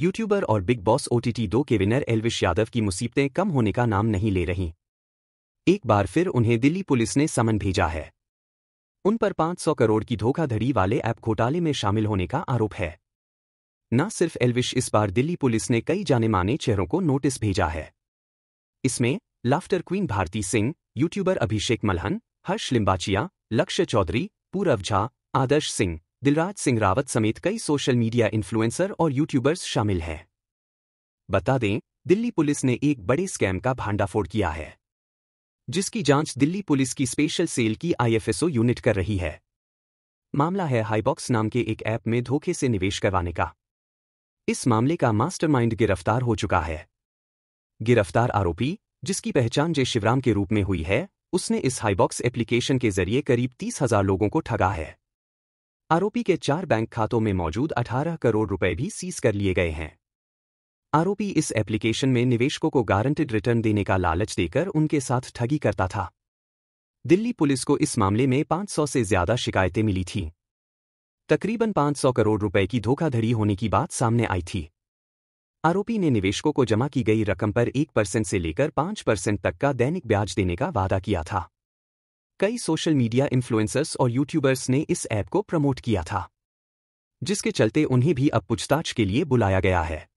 YouTuber और big boss OTT दो के विनर एलविश यादव की मुसीबतें कम होने का नाम नहीं ले रहीं एक बार फिर उन्हें दिल्ली पुलिस ने समन भेजा है उन पर 500 करोड़ की धोखाधड़ी वाले ऐप घोटाले में शामिल होने का आरोप है न सिर्फ एलविश इस बार दिल्ली पुलिस ने कई जाने माने चेहरों को नोटिस भेजा है इसमें laughter queen Bharti Singh YouTuber Abhishek Malhan Harsh Limbachiyaa Lakshya Chaudhary पूरव झा आदर्श सिंह दिलराज सिंह रावत समेत कई सोशल मीडिया इन्फ्लुएंसर और यूट्यूबर्स शामिल हैं बता दें दिल्ली पुलिस ने एक बड़े स्कैम का भांडाफोड़ किया है जिसकी जांच दिल्ली पुलिस की स्पेशल सेल की आईएफएसओ यूनिट कर रही है मामला है हाईबॉक्स नाम के एक ऐप में धोखे से निवेश करवाने का इस मामले का मास्टरमाइंड गिरफ्तार हो चुका है गिरफ्तार आरोपी जिसकी पहचान जय शिवराम के रूप में हुई है उसने इस हाईबॉक्स एप्लीकेशन के जरिए करीब तीस हजार लोगों को ठगा है आरोपी के चार बैंक खातों में मौजूद 18 करोड़ रुपए भी सीज कर लिए गए हैं आरोपी इस एप्लीकेशन में निवेशकों को गारंटेड रिटर्न देने का लालच देकर उनके साथ ठगी करता था दिल्ली पुलिस को इस मामले में 500 से ज्यादा शिकायतें मिली थीं तकरीबन 500 करोड़ रुपए की धोखाधड़ी होने की बात सामने आई थी आरोपी ने निवेशकों को जमा की गई रकम पर एक परसेंट से लेकर पाँच परसेंट तक का दैनिक ब्याज देने का वादा किया था कई सोशल मीडिया इन्फ्लुएंसर्स और यूट्यूबर्स ने इस ऐप को प्रमोट किया था जिसके चलते उन्हें भी अब पूछताछ के लिए बुलाया गया है